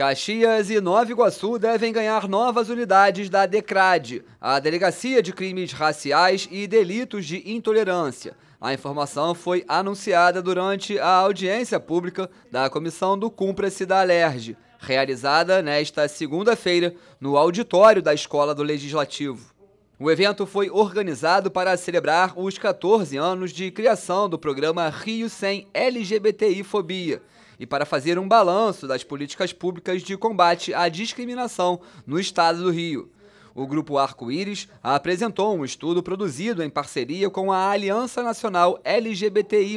Caxias e Nova Iguaçu devem ganhar novas unidades da DECRAD, a Delegacia de Crimes Raciais e Delitos de Intolerância. A informação foi anunciada durante a audiência pública da Comissão do Cúmplice da Alerj, realizada nesta segunda-feira no auditório da Escola do Legislativo. O evento foi organizado para celebrar os 14 anos de criação do programa Rio Sem LGBTI Fobia, e para fazer um balanço das políticas públicas de combate à discriminação no estado do Rio. O grupo Arco-Íris apresentou um estudo produzido em parceria com a Aliança Nacional LGBTI+,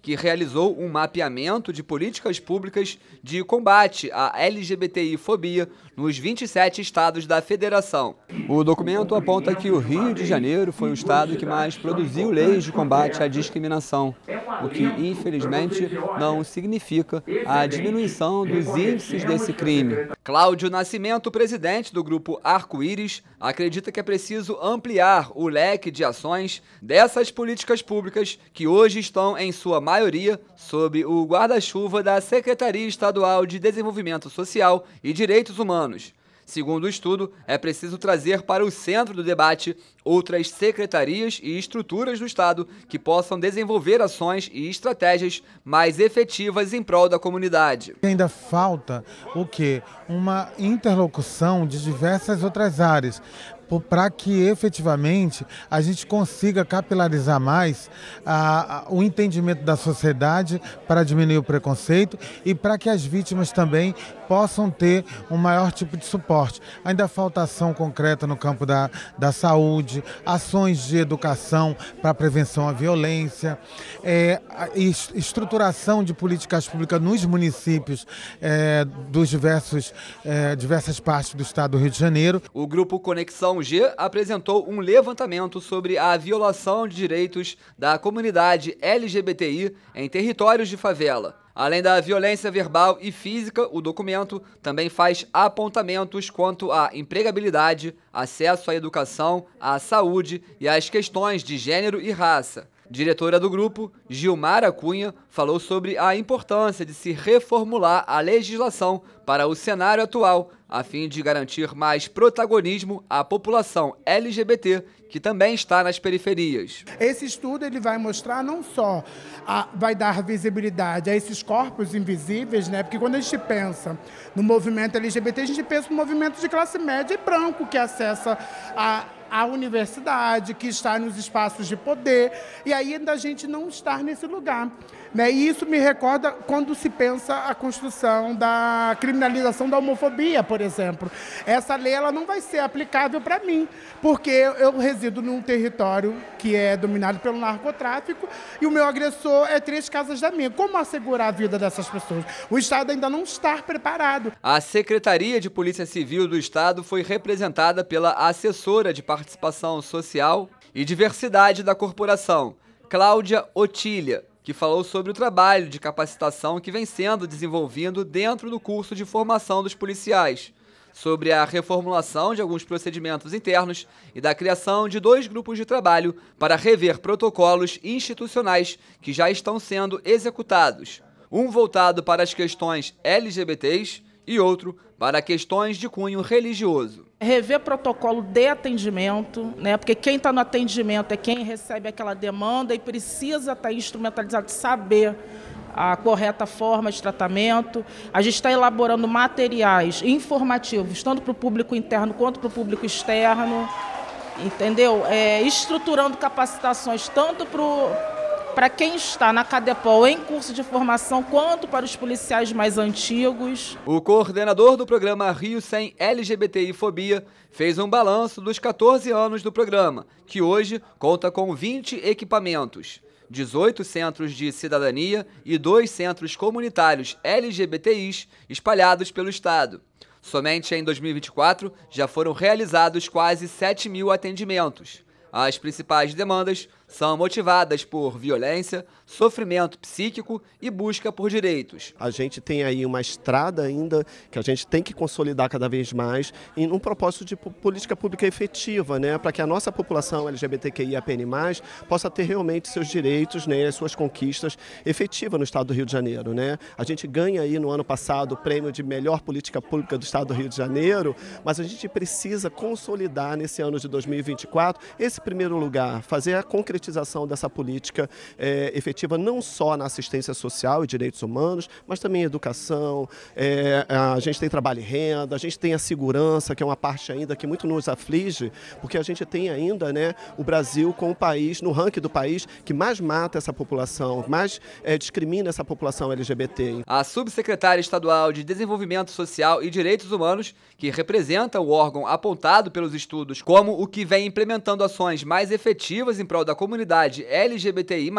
que realizou um mapeamento de políticas públicas de combate à LGBTI-fobia nos 27 estados da federação. O documento aponta que o Rio de Janeiro foi o estado que mais produziu leis de combate à discriminação o que infelizmente não significa a diminuição dos índices desse crime. Cláudio Nascimento, presidente do grupo Arco-Íris, acredita que é preciso ampliar o leque de ações dessas políticas públicas que hoje estão, em sua maioria, sob o guarda-chuva da Secretaria Estadual de Desenvolvimento Social e Direitos Humanos Segundo o estudo, é preciso trazer para o centro do debate outras secretarias e estruturas do Estado que possam desenvolver ações e estratégias mais efetivas em prol da comunidade. Ainda falta o quê? Uma interlocução de diversas outras áreas para que efetivamente a gente consiga capilarizar mais a, a, o entendimento da sociedade para diminuir o preconceito e para que as vítimas também possam ter um maior tipo de suporte. Ainda falta ação concreta no campo da, da saúde, ações de educação para prevenção à violência, é, estruturação de políticas públicas nos municípios é, dos diversos, é, diversas partes do estado do Rio de Janeiro. O grupo Conexão G apresentou um levantamento sobre a violação de direitos da comunidade LGBTI em territórios de favela. Além da violência verbal e física, o documento também faz apontamentos quanto à empregabilidade, acesso à educação, à saúde e às questões de gênero e raça. Diretora do grupo, Gilmara Cunha, falou sobre a importância de se reformular a legislação para o cenário atual, a fim de garantir mais protagonismo à população LGBT, que também está nas periferias. Esse estudo ele vai mostrar não só a, vai dar visibilidade a esses corpos invisíveis, né? Porque quando a gente pensa no movimento LGBT, a gente pensa no movimento de classe média e branco que acessa a a universidade, que estar nos espaços de poder, e ainda a gente não estar nesse lugar. Né? E isso me recorda quando se pensa a construção da criminalização da homofobia, por exemplo. Essa lei ela não vai ser aplicável para mim, porque eu resido num território que é dominado pelo narcotráfico e o meu agressor é três casas da minha. Como assegurar a vida dessas pessoas? O Estado ainda não está preparado. A Secretaria de Polícia Civil do Estado foi representada pela assessora de participação social e diversidade da corporação, Cláudia Otília que falou sobre o trabalho de capacitação que vem sendo desenvolvido dentro do curso de formação dos policiais, sobre a reformulação de alguns procedimentos internos e da criação de dois grupos de trabalho para rever protocolos institucionais que já estão sendo executados. Um voltado para as questões LGBTs e outro para questões de cunho religioso. Rever protocolo de atendimento, né? porque quem está no atendimento é quem recebe aquela demanda e precisa estar tá instrumentalizado, saber a correta forma de tratamento. A gente está elaborando materiais informativos, tanto para o público interno quanto para o público externo, entendeu? É, estruturando capacitações tanto para o para quem está na Cadepol em curso de formação, quanto para os policiais mais antigos. O coordenador do programa Rio Sem LGBTI Fobia fez um balanço dos 14 anos do programa, que hoje conta com 20 equipamentos. 18 centros de cidadania e dois centros comunitários LGBTIs espalhados pelo Estado. Somente em 2024 já foram realizados quase 7 mil atendimentos. As principais demandas são motivadas por violência, sofrimento psíquico e busca por direitos. A gente tem aí uma estrada ainda que a gente tem que consolidar cada vez mais em um propósito de política pública efetiva, né, para que a nossa população LGBTQIAPN+, possa ter realmente seus direitos, né, as suas conquistas efetivas no estado do Rio de Janeiro, né? A gente ganha aí no ano passado o prêmio de melhor política pública do estado do Rio de Janeiro, mas a gente precisa consolidar nesse ano de 2024 esse primeiro lugar, fazer a concretização concretização dessa política é, efetiva não só na assistência social e direitos humanos, mas também em educação, é, a gente tem trabalho e renda, a gente tem a segurança, que é uma parte ainda que muito nos aflige, porque a gente tem ainda né, o Brasil com o país, no ranking do país, que mais mata essa população, mais é, discrimina essa população LGBT. A subsecretária estadual de Desenvolvimento Social e Direitos Humanos, que representa o órgão apontado pelos estudos como o que vem implementando ações mais efetivas em prol da comunidade LGBTI,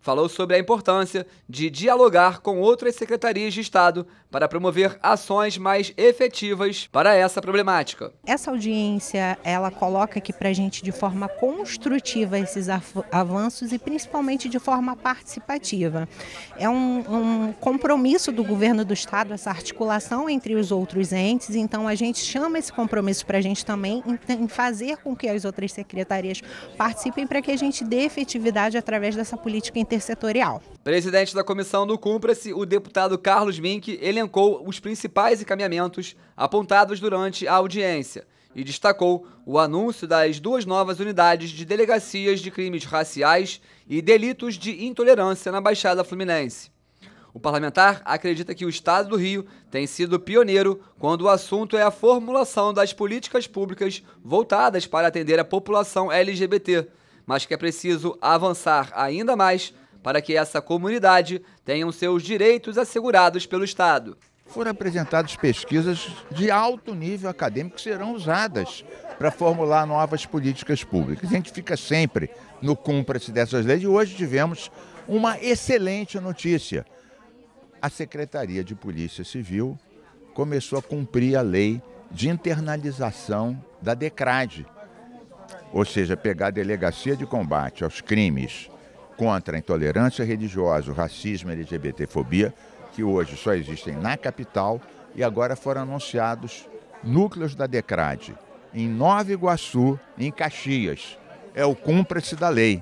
falou sobre a importância de dialogar com outras secretarias de Estado para promover ações mais efetivas para essa problemática. Essa audiência, ela coloca aqui para a gente de forma construtiva esses avanços e principalmente de forma participativa. É um, um compromisso do governo do Estado, essa articulação entre os outros entes, então a gente chama esse compromisso para a gente também em fazer com que as outras secretarias participem para que a gente realmente dê efetividade através dessa política intersetorial. Presidente da comissão do Cumpra-se, o deputado Carlos Mink elencou os principais encaminhamentos apontados durante a audiência e destacou o anúncio das duas novas unidades de delegacias de crimes raciais e delitos de intolerância na Baixada Fluminense. O parlamentar acredita que o Estado do Rio tem sido pioneiro quando o assunto é a formulação das políticas públicas voltadas para atender a população LGBT, mas que é preciso avançar ainda mais para que essa comunidade tenha seus direitos assegurados pelo Estado. Foram apresentadas pesquisas de alto nível acadêmico que serão usadas para formular novas políticas públicas. A gente fica sempre no cumpra-se dessas leis e hoje tivemos uma excelente notícia. A Secretaria de Polícia Civil começou a cumprir a lei de internalização da DECRAD, ou seja, pegar a delegacia de combate aos crimes contra a intolerância religiosa, o racismo, a LGBTfobia, que hoje só existem na capital e agora foram anunciados núcleos da DECRAD em Nova Iguaçu, em Caxias. É o cumpra-se da lei.